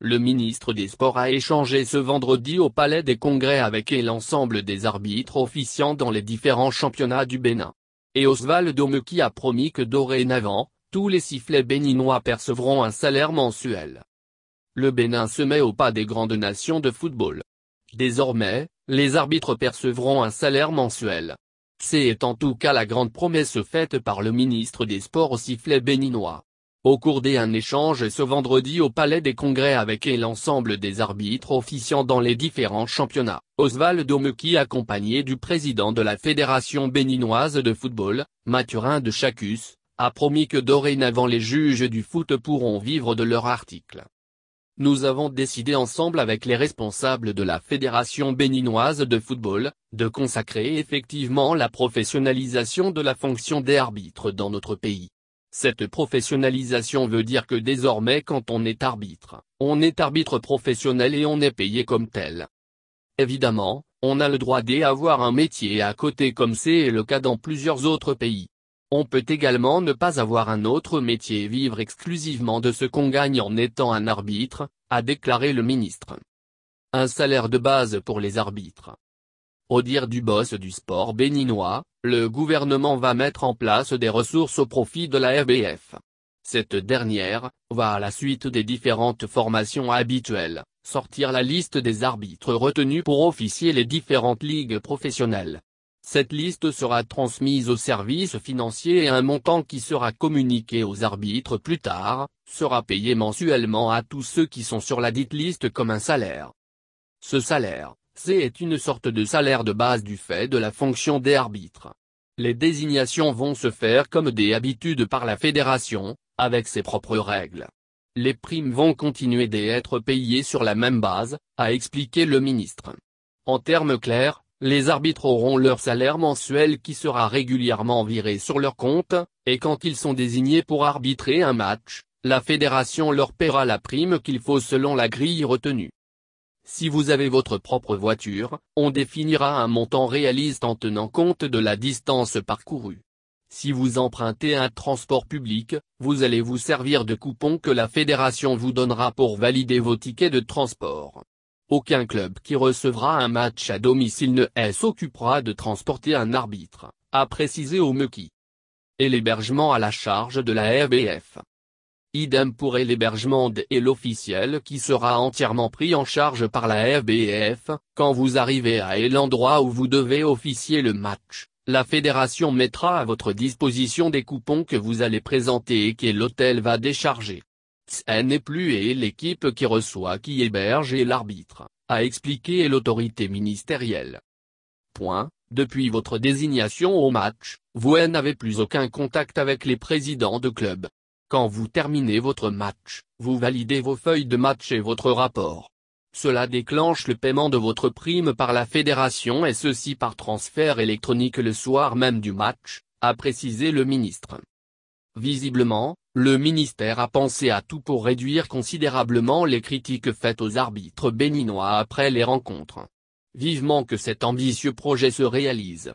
Le ministre des Sports a échangé ce vendredi au Palais des Congrès avec et l'ensemble des arbitres officiant dans les différents championnats du Bénin. Et Osvaldo qui a promis que dorénavant, tous les sifflets béninois percevront un salaire mensuel. Le Bénin se met au pas des grandes nations de football. Désormais, les arbitres percevront un salaire mensuel. C'est en tout cas la grande promesse faite par le ministre des Sports aux sifflets béninois au cours d'un échange ce vendredi au Palais des Congrès avec et l'ensemble des arbitres officiant dans les différents championnats, Osvaldo qui accompagné du président de la Fédération béninoise de football, Mathurin de Chacus, a promis que dorénavant les juges du foot pourront vivre de leur article. Nous avons décidé ensemble avec les responsables de la Fédération béninoise de football, de consacrer effectivement la professionnalisation de la fonction des arbitres dans notre pays. Cette professionnalisation veut dire que désormais quand on est arbitre, on est arbitre professionnel et on est payé comme tel. Évidemment, on a le droit d'avoir un métier à côté comme c'est le cas dans plusieurs autres pays. On peut également ne pas avoir un autre métier et vivre exclusivement de ce qu'on gagne en étant un arbitre, a déclaré le ministre. Un salaire de base pour les arbitres, au dire du boss du sport béninois, le gouvernement va mettre en place des ressources au profit de la RBF. Cette dernière, va à la suite des différentes formations habituelles, sortir la liste des arbitres retenus pour officier les différentes ligues professionnelles. Cette liste sera transmise au service financier et un montant qui sera communiqué aux arbitres plus tard, sera payé mensuellement à tous ceux qui sont sur la dite liste comme un salaire. Ce salaire, c'est est une sorte de salaire de base du fait de la fonction des arbitres. Les désignations vont se faire comme des habitudes par la fédération, avec ses propres règles. Les primes vont continuer d'être payées sur la même base, a expliqué le ministre. En termes clairs, les arbitres auront leur salaire mensuel qui sera régulièrement viré sur leur compte, et quand ils sont désignés pour arbitrer un match, la fédération leur paiera la prime qu'il faut selon la grille retenue. Si vous avez votre propre voiture, on définira un montant réaliste en tenant compte de la distance parcourue. Si vous empruntez un transport public, vous allez vous servir de coupon que la fédération vous donnera pour valider vos tickets de transport. Aucun club qui recevra un match à domicile ne s'occupera de transporter un arbitre, a précisé Omeki. Et l'hébergement à la charge de la RBF. Idem pour l'hébergement et l'officiel qui sera entièrement pris en charge par la FBF, quand vous arrivez à l'endroit où vous devez officier le match. La fédération mettra à votre disposition des coupons que vous allez présenter et que l'hôtel va décharger. Ce n'est plus et l'équipe qui reçoit qui héberge et l'arbitre, a expliqué l'autorité ministérielle. Point. Depuis votre désignation au match, vous n'avez plus aucun contact avec les présidents de club. Quand vous terminez votre match, vous validez vos feuilles de match et votre rapport. Cela déclenche le paiement de votre prime par la fédération et ceci par transfert électronique le soir même du match, a précisé le ministre. Visiblement, le ministère a pensé à tout pour réduire considérablement les critiques faites aux arbitres béninois après les rencontres. Vivement que cet ambitieux projet se réalise.